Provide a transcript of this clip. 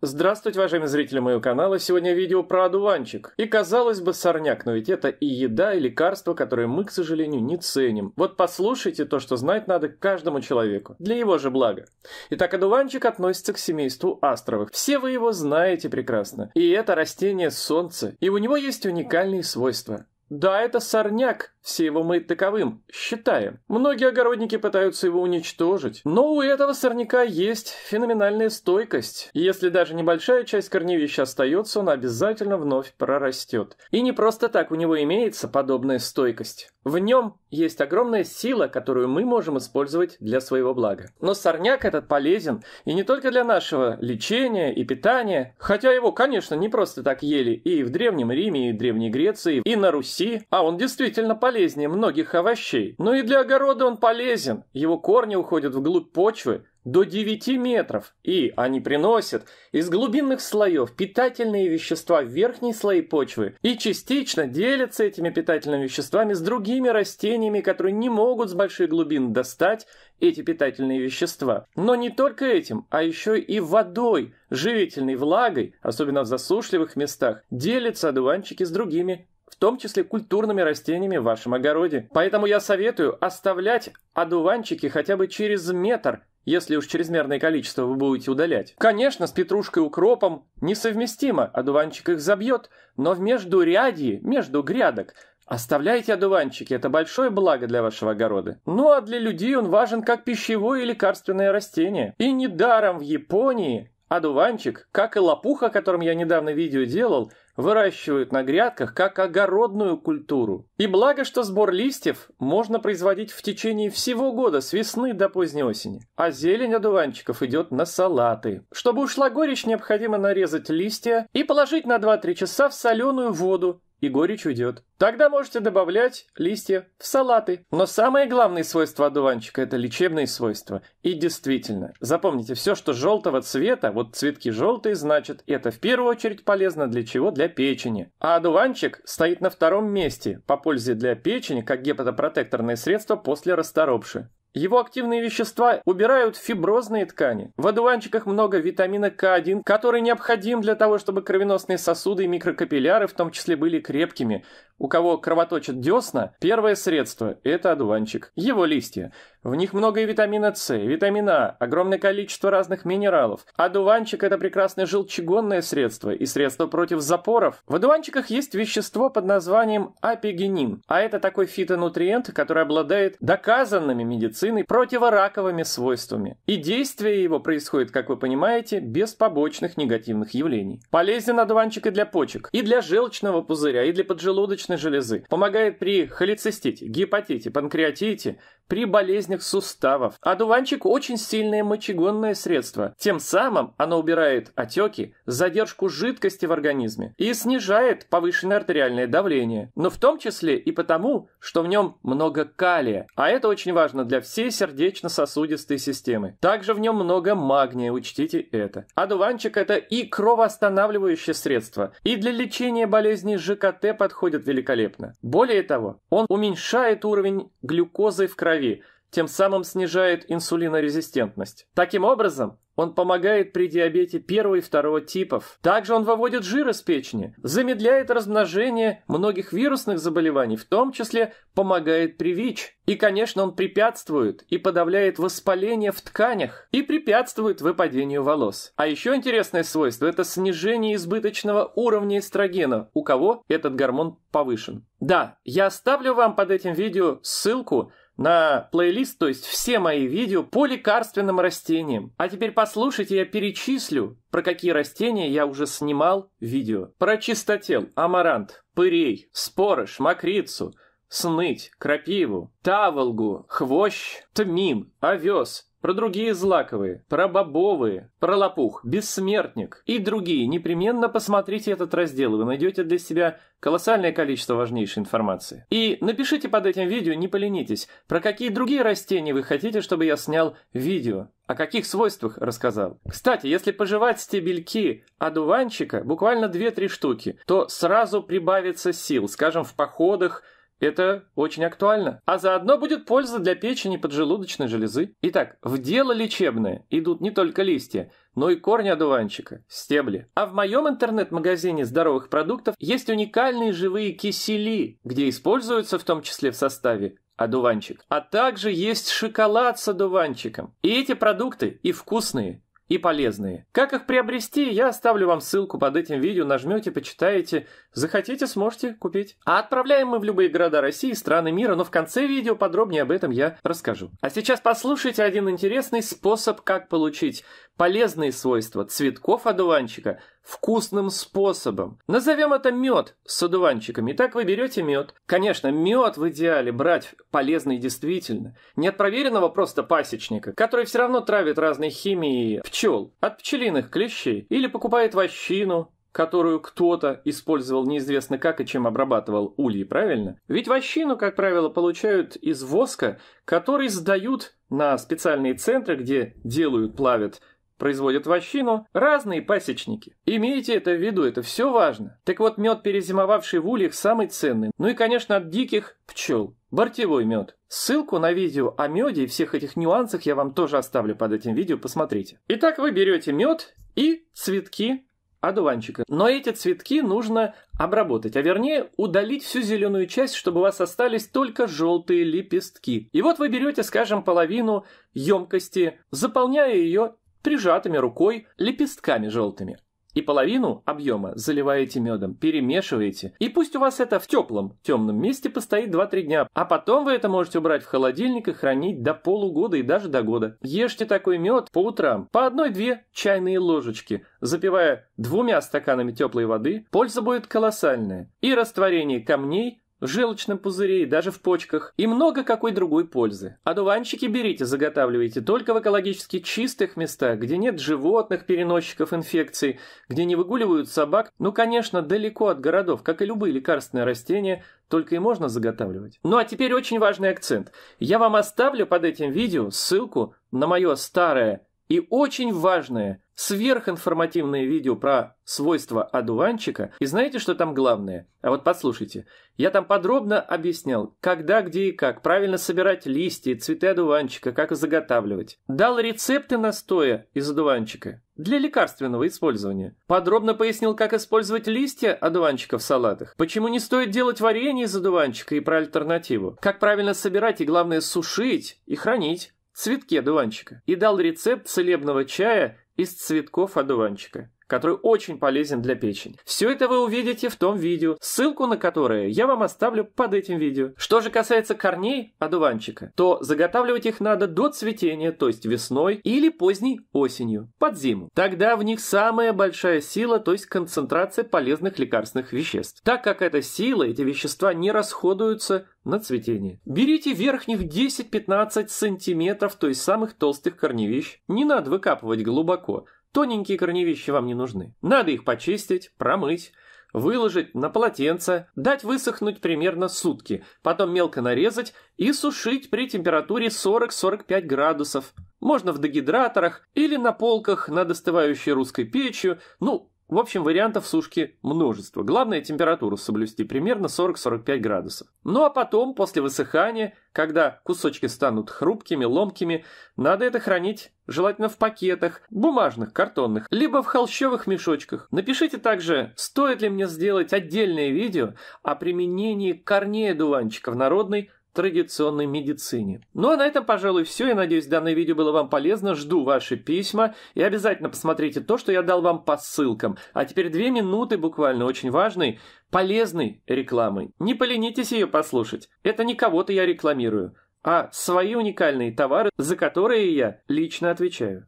Здравствуйте, уважаемые зрители моего канала. Сегодня видео про одуванчик. И казалось бы сорняк, но ведь это и еда, и лекарство, которое мы, к сожалению, не ценим. Вот послушайте то, что знать надо каждому человеку. Для его же блага. Итак, одуванчик относится к семейству астровых. Все вы его знаете прекрасно. И это растение солнца. И у него есть уникальные свойства. Да, это сорняк, все его мы таковым считаем. Многие огородники пытаются его уничтожить, но у этого сорняка есть феноменальная стойкость. Если даже небольшая часть корневища остается, он обязательно вновь прорастет. И не просто так у него имеется подобная стойкость. В нем есть огромная сила, которую мы можем использовать для своего блага. Но сорняк этот полезен и не только для нашего лечения и питания, хотя его, конечно, не просто так ели и в Древнем Риме, и в Древней Греции, и на Руси, а он действительно полезен болезни многих овощей, но и для огорода он полезен. Его корни уходят вглубь почвы до 9 метров, и они приносят из глубинных слоев питательные вещества в верхние слои почвы и частично делятся этими питательными веществами с другими растениями, которые не могут с больших глубин достать эти питательные вещества. Но не только этим, а еще и водой, живительной влагой, особенно в засушливых местах, делятся одуванчики с другими том числе культурными растениями в вашем огороде. Поэтому я советую оставлять одуванчики хотя бы через метр если уж чрезмерное количество вы будете удалять. Конечно, с петрушкой и укропом несовместимо, одуванчик их забьет, но в междурядье, между грядок, Оставляйте одуванчики, это большое благо для вашего огорода. Ну а для людей он важен как пищевое и лекарственное растение. И недаром в Японии одуванчик, как и лопуха, о котором я недавно видео делал, выращивают на грядках как огородную культуру. И благо, что сбор листьев можно производить в течение всего года с весны до поздней осени. А зелень одуванчиков идет на салаты. Чтобы ушла горечь, необходимо нарезать листья и положить на 2-3 часа в соленую воду, и горечь уйдет. Тогда можете добавлять листья в салаты. Но самое главное свойство одуванчика – это лечебные свойства. И действительно, запомните, все, что желтого цвета, вот цветки желтые, значит, это в первую очередь полезно для чего? Для печени. А одуванчик стоит на втором месте по пользе для печени как гепатопротекторное средство после расторопши. Его активные вещества убирают фиброзные ткани. В одуванчиках много витамина К1, который необходим для того, чтобы кровеносные сосуды и микрокапилляры в том числе были крепкими. У кого кровоточат десна, первое средство – это одуванчик. Его листья. В них много и витамина С, витамина А, огромное количество разных минералов. Одуванчик – это прекрасное желчегонное средство и средство против запоров. В одуванчиках есть вещество под названием апигенин, а это такой фитонутриент, который обладает доказанными медицинскими медициной противораковыми свойствами. И действие его происходит, как вы понимаете, без побочных негативных явлений. Полезен одуванчик и для почек, и для желчного пузыря, и для поджелудочной железы. Помогает при холецистите, гепатите, панкреатите, при болезнях суставов. Одуванчик а очень сильное мочегонное средство. Тем самым оно убирает отеки, задержку жидкости в организме и снижает повышенное артериальное давление. Но в том числе и потому, что в нем много калия, а это очень важно для всей сердечно-сосудистой системы. Также в нем много магния, учтите это. Одуванчик а это и кровоостанавливающее средство, и для лечения болезней ЖКТ подходит великолепно. Более того, он уменьшает уровень глюкозы в крови крови, тем самым снижает инсулинорезистентность. Таким образом, он помогает при диабете первого и второго типов. Также он выводит жир из печени, замедляет размножение многих вирусных заболеваний, в том числе помогает при ВИЧ. И, конечно, он препятствует и подавляет воспаление в тканях и препятствует выпадению волос. А еще интересное свойство – это снижение избыточного уровня эстрогена, у кого этот гормон повышен. Да, я оставлю вам под этим видео ссылку – на плейлист, то есть все мои видео по лекарственным растениям. А теперь послушайте, я перечислю, про какие растения я уже снимал видео. Про чистотел, амарант, пырей, спорыш, мокрицу, сныть, крапиву, таволгу, хвощ, тмин, овес, про другие злаковые, про бобовые, про лопух, бессмертник и другие. Непременно посмотрите этот раздел, вы найдете для себя колоссальное количество важнейшей информации. И напишите под этим видео, не поленитесь, про какие другие растения вы хотите, чтобы я снял видео, о каких свойствах рассказал. Кстати, если пожевать стебельки одуванчика, буквально 2-3 штуки, то сразу прибавится сил, скажем, в походах, это очень актуально. А заодно будет польза для печени поджелудочной железы. Итак, в дело лечебное идут не только листья, но и корни одуванчика, стебли. А в моем интернет-магазине здоровых продуктов есть уникальные живые кисели, где используются в том числе в составе одуванчик. А также есть шоколад с одуванчиком. И эти продукты и вкусные, и полезные. Как их приобрести, я оставлю вам ссылку под этим видео, нажмете, почитаете, Захотите, сможете купить. А отправляем мы в любые города России и страны мира, но в конце видео подробнее об этом я расскажу. А сейчас послушайте один интересный способ, как получить полезные свойства цветков одуванчика вкусным способом. Назовем это мед с одуванчиками. Итак, вы берете мед. Конечно, мед в идеале брать полезный действительно. Не от проверенного просто пасечника, который все равно травит разной химией пчел, от пчелиных клещей, или покупает вощину, которую кто-то использовал неизвестно как и чем обрабатывал ульи, правильно? Ведь вощину, как правило, получают из воска, который сдают на специальные центры, где делают, плавят, производят вощину разные пасечники. Имейте это в виду, это все важно. Так вот, мед, перезимовавший в ульях, самый ценный. Ну и, конечно, от диких пчел. Бортевой мед. Ссылку на видео о меде и всех этих нюансах я вам тоже оставлю под этим видео, посмотрите. Итак, вы берете мед и цветки одуванчика. Но эти цветки нужно обработать, а вернее удалить всю зеленую часть, чтобы у вас остались только желтые лепестки. И вот вы берете, скажем, половину емкости, заполняя ее прижатыми рукой лепестками желтыми и половину объема заливаете медом, перемешиваете. И пусть у вас это в теплом, темном месте постоит 2-3 дня. А потом вы это можете убрать в холодильник и хранить до полугода и даже до года. Ешьте такой мед по утрам. По одной-две чайные ложечки. Запивая двумя стаканами теплой воды, польза будет колоссальная. И растворение камней в желчном пузыре и даже в почках, и много какой другой пользы. Одуванчики берите, заготавливайте только в экологически чистых местах, где нет животных переносчиков инфекций, где не выгуливают собак, ну, конечно, далеко от городов, как и любые лекарственные растения, только и можно заготавливать. Ну а теперь очень важный акцент. Я вам оставлю под этим видео ссылку на мое старое и очень важное, сверхинформативное видео про свойства одуванчика. И знаете, что там главное? А вот послушайте. Я там подробно объяснял, когда, где и как, правильно собирать листья и цветы одуванчика, как заготавливать. Дал рецепты настоя из одуванчика для лекарственного использования. Подробно пояснил, как использовать листья одуванчика в салатах, почему не стоит делать варенье из одуванчика и про альтернативу, как правильно собирать и, главное, сушить и хранить цветке одуванчика и дал рецепт целебного чая из цветков одуванчика который очень полезен для печени. Все это вы увидите в том видео, ссылку на которое я вам оставлю под этим видео. Что же касается корней одуванчика, то заготавливать их надо до цветения, то есть весной или поздней осенью, под зиму. Тогда в них самая большая сила, то есть концентрация полезных лекарственных веществ. Так как эта сила, эти вещества не расходуются на цветение. Берите верхних 10-15 сантиметров, то есть самых толстых корневищ. Не надо выкапывать глубоко. Тоненькие корневища вам не нужны. Надо их почистить, промыть, выложить на полотенце, дать высохнуть примерно сутки, потом мелко нарезать и сушить при температуре 40-45 градусов. Можно в дегидраторах или на полках над остывающей русской печью, ну, в общем, вариантов сушки множество. Главное температуру соблюсти примерно 40-45 градусов. Ну а потом, после высыхания, когда кусочки станут хрупкими, ломкими, надо это хранить желательно в пакетах, бумажных, картонных, либо в холщовых мешочках. Напишите также, стоит ли мне сделать отдельное видео о применении корней дуванчика в народной традиционной медицине. Ну а на этом, пожалуй, все. Я надеюсь, данное видео было вам полезно. Жду ваши письма и обязательно посмотрите то, что я дал вам по ссылкам. А теперь две минуты буквально очень важной, полезной рекламы. Не поленитесь ее послушать. Это не кого-то я рекламирую, а свои уникальные товары, за которые я лично отвечаю.